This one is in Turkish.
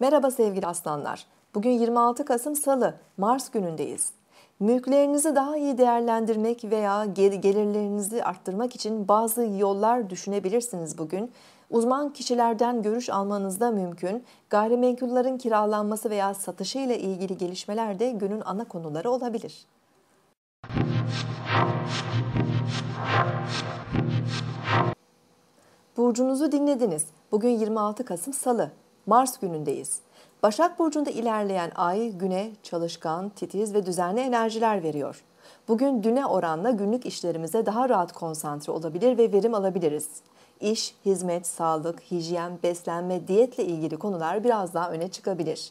Merhaba sevgili aslanlar. Bugün 26 Kasım Salı, Mars günündeyiz. Mülklerinizi daha iyi değerlendirmek veya gelirlerinizi arttırmak için bazı yollar düşünebilirsiniz bugün. Uzman kişilerden görüş almanız da mümkün. Gayrimenkullerin kiralanması veya satışı ile ilgili gelişmeler de günün ana konuları olabilir. Burcunuzu dinlediniz. Bugün 26 Kasım Salı. Mars günündeyiz. Başak Burcu'nda ilerleyen ay güne çalışkan, titiz ve düzenli enerjiler veriyor. Bugün düne oranla günlük işlerimize daha rahat konsantre olabilir ve verim alabiliriz. İş, hizmet, sağlık, hijyen, beslenme, diyetle ilgili konular biraz daha öne çıkabilir